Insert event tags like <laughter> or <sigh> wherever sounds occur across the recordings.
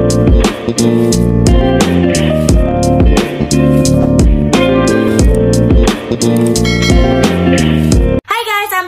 Hai guys, I'm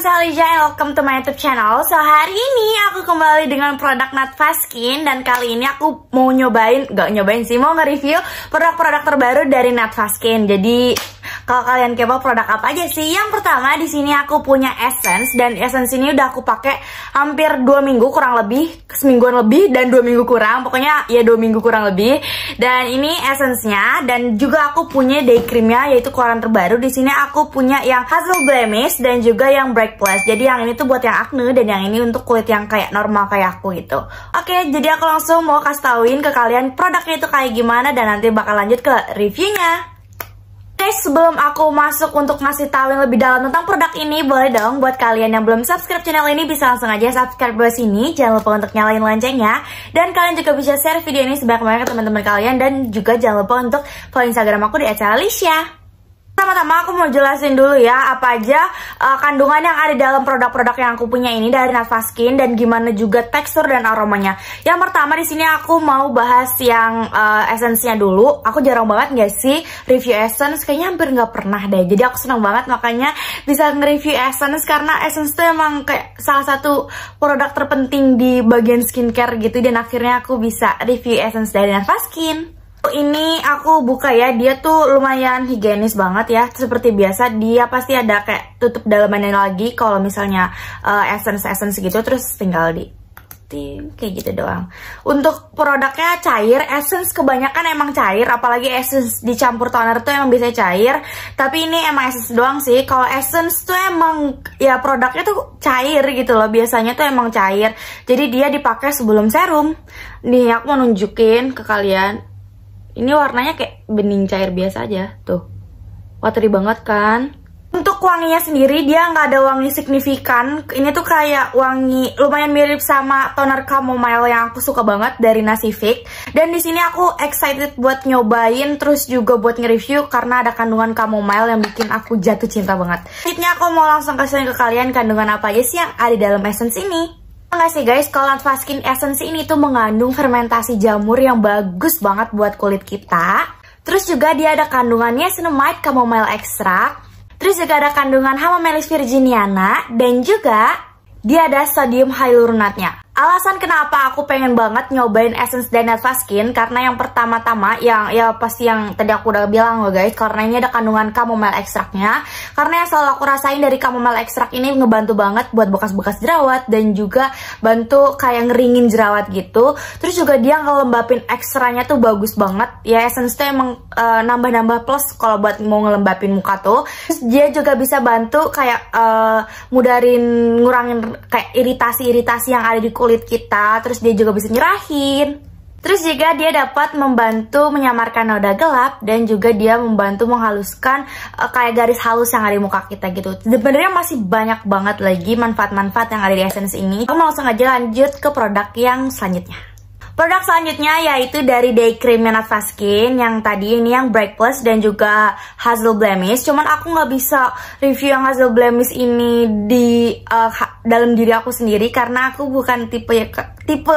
welcome to my YouTube channel So hari ini aku kembali dengan produk Nat Skin Dan kali ini aku mau nyobain, gak nyobain sih, mau nge-review produk-produk terbaru dari Nat Skin Jadi kalau kalian kepo produk apa aja sih? Yang pertama di sini aku punya Essence dan Essence ini udah aku pakai hampir 2 minggu kurang lebih, semingguan lebih dan 2 minggu kurang. Pokoknya ya 2 minggu kurang lebih. Dan ini Essence-nya dan juga aku punya day cream-nya yaitu keluaran terbaru. Di sini aku punya yang Hazel Blemish dan juga yang Break Plus. Jadi yang ini tuh buat yang acne dan yang ini untuk kulit yang kayak normal kayak aku gitu. Oke, jadi aku langsung mau kasih tauin ke kalian produknya itu kayak gimana dan nanti bakal lanjut ke reviewnya. Guys, sebelum aku masuk untuk ngasih tahu yang lebih dalam tentang produk ini, boleh dong buat kalian yang belum subscribe channel ini bisa langsung aja subscribe ke sini. Jangan lupa untuk nyalain loncengnya. Dan kalian juga bisa share video ini sebanyak banyaknya ke teman-teman kalian dan juga jangan lupa untuk follow Instagram aku di @alicia. Pertama-tama aku mau jelasin dulu ya apa aja uh, kandungan yang ada dalam produk-produk yang aku punya ini dari Skin dan gimana juga tekstur dan aromanya. Yang pertama di sini aku mau bahas yang uh, esensinya dulu. Aku jarang banget nggak sih review essence, kayaknya hampir nggak pernah deh. Jadi aku senang banget makanya bisa nge-review essence karena essence itu emang kayak salah satu produk terpenting di bagian skincare gitu dan akhirnya aku bisa review essence dari Skin. Ini aku buka ya, dia tuh lumayan higienis banget ya. Seperti biasa, dia pasti ada kayak tutup dalamannya lagi kalau misalnya uh, essence-essence gitu, terus tinggal di kayak gitu doang. Untuk produknya cair, essence kebanyakan emang cair, apalagi essence dicampur toner tuh emang bisa cair. Tapi ini emang essence doang sih. Kalau essence tuh emang ya produknya tuh cair gitu loh. Biasanya tuh emang cair. Jadi dia dipakai sebelum serum. Nih aku mau nunjukin ke kalian ini warnanya kayak bening cair biasa aja, tuh. Watery banget kan? Untuk wanginya sendiri dia nggak ada wangi signifikan. Ini tuh kayak wangi lumayan mirip sama toner camomile yang aku suka banget dari Nasifik. Dan di sini aku excited buat nyobain terus juga buat nge-review karena ada kandungan camomile yang bikin aku jatuh cinta banget. Selanjutnya aku mau langsung kasih ke kalian kandungan apa aja sih yang ada dalam essence ini. Enggak sih guys, kalau Skin Essence ini tuh mengandung fermentasi jamur yang bagus banget buat kulit kita. Terus juga dia ada kandungannya Cinnamide Chamomile Extract. Terus juga ada kandungan Hamamelis virginiana dan juga dia ada sodium hyaluronatnya. Alasan kenapa aku pengen banget nyobain Essence dan Skin karena yang pertama-tama yang ya pasti yang tadi aku udah bilang loh guys karena ini ada kandungan chamomile ekstraknya karena yang selalu aku rasain dari chamomile ekstrak ini ngebantu banget buat bekas-bekas jerawat dan juga bantu kayak ngeringin jerawat gitu terus juga dia ngelembapin ekstranya tuh bagus banget ya essence tuh emang eh, nambah-nambah uh, plus kalau buat mau ngelembapin muka tuh terus dia juga bisa bantu kayak uh, mudarin ngurangin kayak iritasi-iritasi yang ada di kulit kita terus dia juga bisa nyerahin Terus jika dia dapat membantu menyamarkan noda gelap dan juga dia membantu menghaluskan uh, kayak garis halus yang ada di muka kita gitu. Sebenarnya masih banyak banget lagi manfaat-manfaat yang ada di Essence ini. Aku mau langsung aja lanjut ke produk yang selanjutnya. Produk selanjutnya yaitu dari Day Cream Nat Skin yang tadi ini yang Bright Plus dan juga Hazel Blemish. Cuman aku nggak bisa review yang Hazel Blemish ini di uh, dalam diri aku sendiri karena aku bukan tipe tipe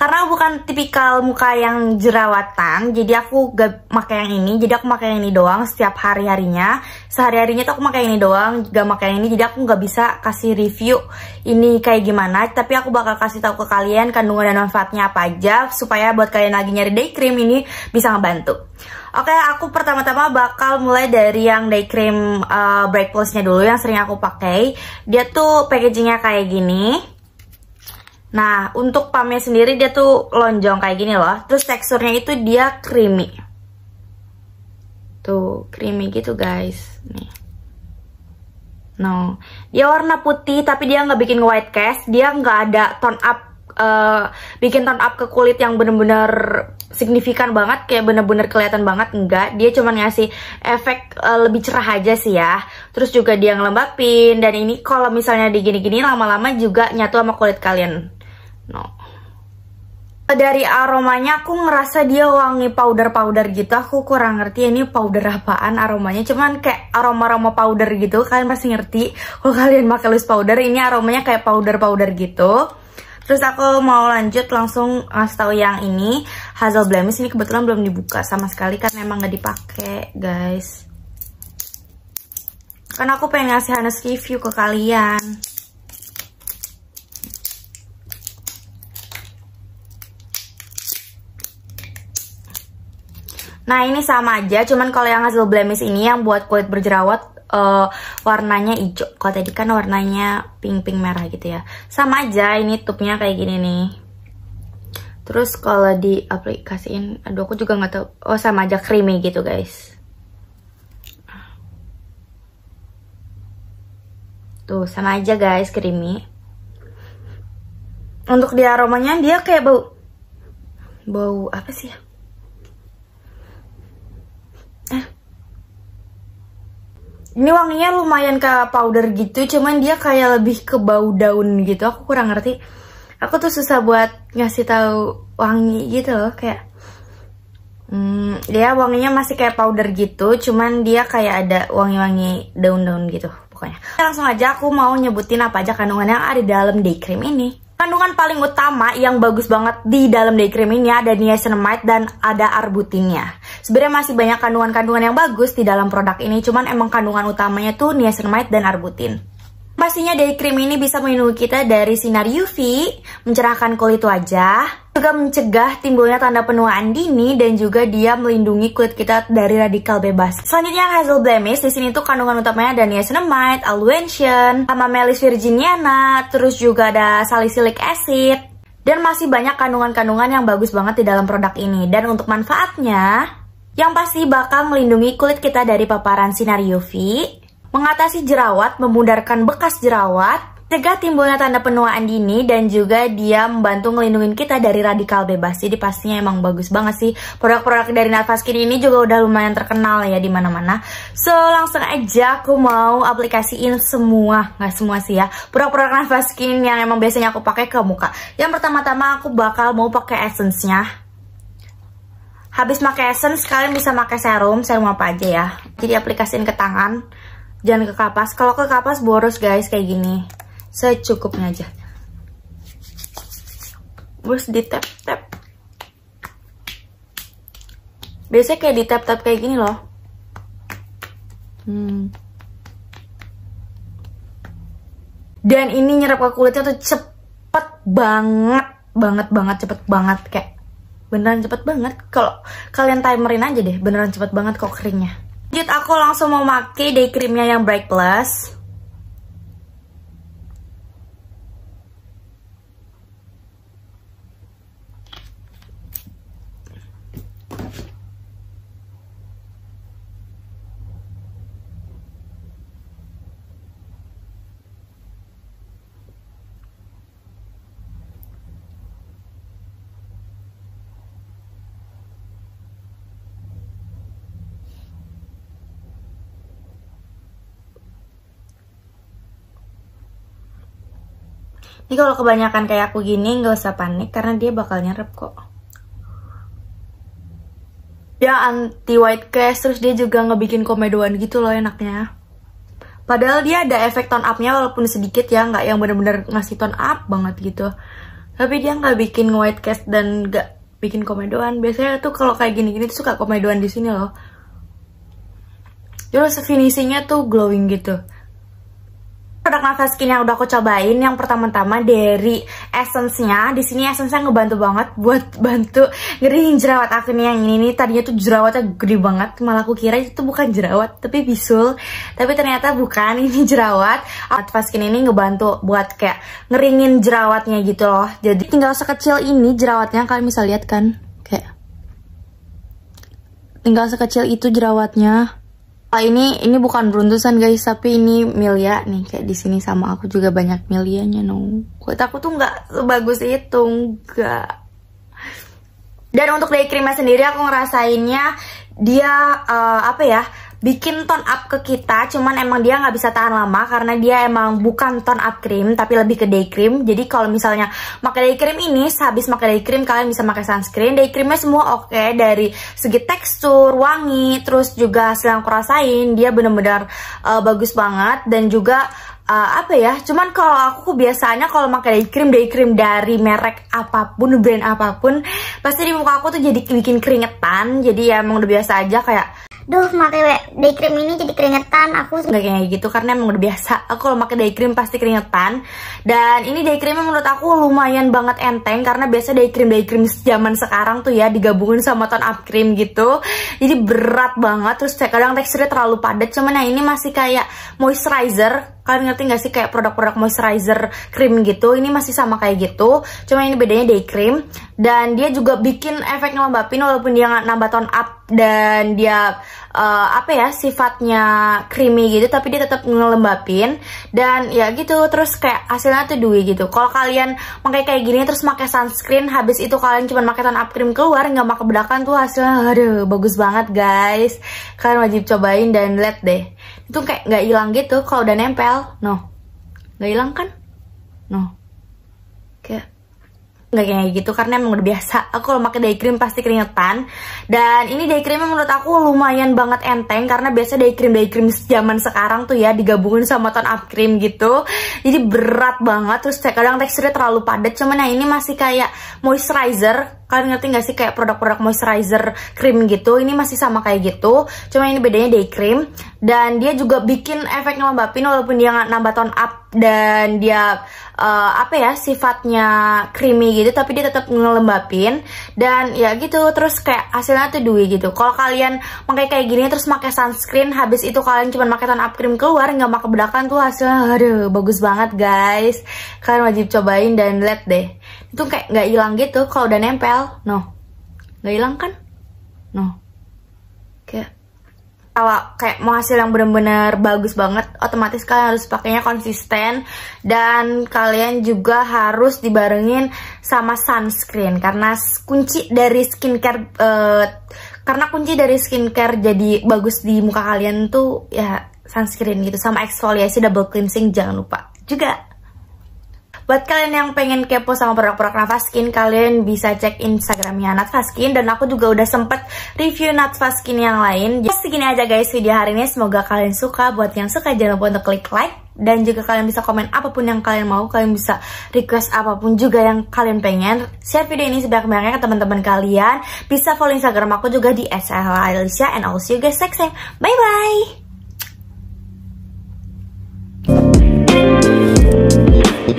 karena bukan tipikal muka yang jerawatan jadi aku gak pakai yang ini jadi aku pakai yang ini doang setiap hari harinya sehari harinya tuh aku pakai ini doang gak pakai yang ini jadi aku nggak bisa kasih review ini kayak gimana tapi aku bakal kasih tahu ke kalian kandungan dan manfaatnya apa aja supaya buat kalian lagi nyari day cream ini bisa ngebantu Oke, okay, aku pertama-tama bakal mulai dari yang day cream uh, eh, Bright Plusnya dulu yang sering aku pakai. Dia tuh packagingnya kayak gini. Nah, untuk pamnya sendiri dia tuh lonjong kayak gini loh. Terus teksturnya itu dia creamy. Tuh, creamy gitu guys. Nih. No, dia warna putih tapi dia nggak bikin white cast. Dia nggak ada tone up, uh, bikin tone up ke kulit yang bener-bener signifikan banget kayak bener-bener kelihatan banget enggak dia cuma ngasih efek uh, lebih cerah aja sih ya terus juga dia ngelembapin dan ini kalau misalnya digini-gini lama-lama juga nyatu sama kulit kalian No. Dari aromanya aku ngerasa dia wangi powder-powder gitu. Aku kurang ngerti ini powder apaan aromanya. Cuman kayak aroma-aroma powder gitu. Kalian pasti ngerti. Kalau kalian pakai loose powder, ini aromanya kayak powder-powder gitu. Terus aku mau lanjut langsung ngasih tau yang ini Hazel Blemish ini kebetulan belum dibuka sama sekali karena emang gak dipake guys. Karena aku pengen ngasih honest review ke kalian. Nah ini sama aja, cuman kalau yang hasil blemish ini yang buat kulit berjerawat uh, warnanya hijau. Kalau tadi kan warnanya pink-pink merah gitu ya. Sama aja ini tubnya kayak gini nih. Terus kalau diaplikasiin, aduh aku juga nggak tahu. Oh sama aja creamy gitu guys. Tuh sama aja guys creamy. Untuk di aromanya dia kayak bau bau apa sih ini wanginya lumayan ke powder gitu, cuman dia kayak lebih ke bau daun gitu. Aku kurang ngerti. Aku tuh susah buat ngasih tahu wangi gitu loh, kayak Hmm, dia ya wanginya masih kayak powder gitu, cuman dia kayak ada wangi-wangi daun-daun gitu pokoknya. Langsung aja aku mau nyebutin apa aja kandungan yang ada di dalam day cream ini. Kandungan paling utama yang bagus banget di dalam day cream ini ada niacinamide dan ada arbutinnya. Sebenarnya masih banyak kandungan-kandungan yang bagus di dalam produk ini, cuman emang kandungan utamanya tuh niacinamide dan arbutin. Pastinya day cream ini bisa melindungi kita dari sinar UV, mencerahkan kulit wajah, juga mencegah timbulnya tanda penuaan dini dan juga dia melindungi kulit kita dari radikal bebas. Selanjutnya hazel blemish, di sini tuh kandungan utamanya ada niacinamide, sama melis virginiana, terus juga ada salicylic acid, dan masih banyak kandungan-kandungan yang bagus banget di dalam produk ini. Dan untuk manfaatnya, yang pasti bakal melindungi kulit kita dari paparan sinar UV, mengatasi jerawat, memudarkan bekas jerawat, cegah timbulnya tanda penuaan dini dan juga dia membantu ngelindungin kita dari radikal bebas. Jadi pastinya emang bagus banget sih produk-produk dari nafaskin ini juga udah lumayan terkenal ya di mana-mana. So langsung aja aku mau aplikasiin semua, nggak semua sih ya, produk-produk nafaskin yang emang biasanya aku pakai ke muka. Yang pertama-tama aku bakal mau pakai essence-nya. Habis pakai essence kalian bisa pakai serum, serum apa aja ya. Jadi aplikasiin ke tangan. Jangan ke kapas, kalau ke kapas boros guys kayak gini secukupnya aja terus di tap tap biasanya kayak di tap tap kayak gini loh hmm. dan ini nyerap ke kulitnya tuh cepet banget banget banget cepet banget kayak beneran cepet banget kalau kalian timerin aja deh beneran cepet banget kok keringnya Jadi aku langsung mau pakai day creamnya yang bright plus Ini kalau kebanyakan kayak aku gini nggak usah panik karena dia bakal nyerap kok. Ya anti white cast terus dia juga ngebikin komedoan gitu loh enaknya. Padahal dia ada efek tone upnya walaupun sedikit ya, nggak yang bener-bener ngasih tone up banget gitu. Tapi dia nggak bikin white cast dan nggak bikin komedoan. Biasanya tuh kalau kayak gini-gini tuh suka komedoan di sini loh. Terus finishingnya tuh glowing gitu produk nafas Skin yang udah aku cobain yang pertama-tama dari essence-nya. Di sini essence-nya ngebantu banget buat <laughs> bantu ngeringin jerawat aku nih yang ini nih. Tadinya tuh jerawatnya gede banget, malah aku kira itu bukan jerawat tapi bisul. Tapi ternyata bukan, <laughs> ini jerawat. nafas Skin ini ngebantu buat kayak ngeringin jerawatnya gitu loh. Jadi tinggal sekecil ini jerawatnya kalian bisa lihat kan kayak tinggal sekecil itu jerawatnya Oh, ini ini bukan beruntusan guys tapi ini milia nih kayak di sini sama aku juga banyak milianya no kulit aku tuh nggak sebagus itu nggak dan untuk day creamnya sendiri aku ngerasainnya dia uh, apa ya bikin tone up ke kita cuman emang dia nggak bisa tahan lama karena dia emang bukan tone up cream tapi lebih ke day cream jadi kalau misalnya pakai day cream ini sehabis pakai day cream kalian bisa pakai sunscreen day creamnya semua oke okay, dari segi tekstur wangi terus juga hasil kurasain dia benar-benar uh, eh, bagus banget dan juga uh, apa ya cuman kalau aku biasanya kalau pakai day cream day cream dari merek apapun brand apapun pasti di muka aku tuh jadi bikin keringetan jadi ya emang udah biasa aja kayak duh pakai day cream ini jadi keringetan aku nggak kayak gitu karena emang udah biasa aku kalau pakai day cream pasti keringetan dan ini day creamnya menurut aku lumayan banget enteng karena biasa day cream day cream zaman sekarang tuh ya digabungin sama tone up cream gitu jadi berat banget terus kadang teksturnya terlalu padat cuman yang ini masih kayak moisturizer kalian ngerti gak sih kayak produk-produk moisturizer cream gitu ini masih sama kayak gitu cuma ini bedanya day cream dan dia juga bikin efek ngelembapin walaupun dia nggak nambah tone up dan dia uh, apa ya sifatnya creamy gitu tapi dia tetap ngelembapin dan ya gitu terus kayak hasilnya tuh dewy gitu kalau kalian pakai kayak gini terus pakai sunscreen habis itu kalian cuma pakai tone up cream keluar nggak pakai bedakan tuh hasilnya aduh bagus banget guys kalian wajib cobain dan lihat deh itu kayak nggak hilang gitu kalau udah nempel no nggak hilang kan no kayak nggak kayak gitu karena emang udah biasa aku kalau pakai day cream pasti keringetan dan ini day creamnya menurut aku lumayan banget enteng karena biasa day cream day cream zaman sekarang tuh ya digabungin sama ton up cream gitu jadi berat banget terus kadang teksturnya terlalu padat cuman yang ini masih kayak moisturizer kalian ngerti gak sih kayak produk-produk moisturizer cream gitu ini masih sama kayak gitu cuma ini bedanya day cream dan dia juga bikin efek ngelembapin walaupun dia nggak nambah tone up dan dia uh, apa ya sifatnya creamy gitu tapi dia tetap ngelembapin dan ya gitu terus kayak hasilnya tuh dewy gitu kalau kalian pakai kayak gini terus pakai sunscreen habis itu kalian cuma pakai tone up cream keluar nggak pakai bedakan tuh hasilnya aduh bagus banget guys kalian wajib cobain dan lihat deh itu kayak nggak hilang gitu kalau udah nempel no nggak hilang kan no kayak kalau kayak mau hasil yang bener-bener bagus banget otomatis kalian harus pakainya konsisten dan kalian juga harus dibarengin sama sunscreen karena kunci dari skincare uh, karena kunci dari skincare jadi bagus di muka kalian tuh ya sunscreen gitu sama eksfoliasi double cleansing jangan lupa juga Buat kalian yang pengen kepo sama produk-produk Natvaskin, kalian bisa cek Instagramnya Natvaskin dan aku juga udah sempet review Natvaskin yang lain. Jadi segini aja guys video hari ini, semoga kalian suka. Buat yang suka jangan lupa untuk klik like dan juga kalian bisa komen apapun yang kalian mau, kalian bisa request apapun juga yang kalian pengen. Share video ini sebanyak-banyaknya ke teman-teman kalian. Bisa follow Instagram aku juga di @alicia and I'll see you guys next time. Bye bye.